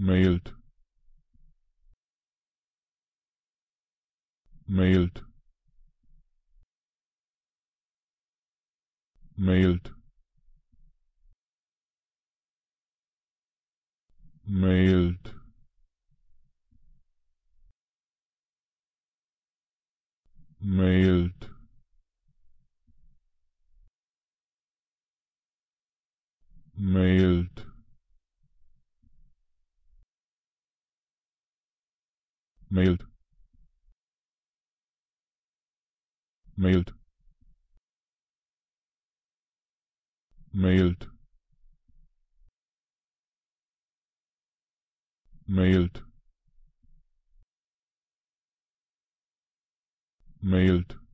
Mailed. Mailed. Mailed. Mailed. Mailed. mailed mailed mailed mailed mailed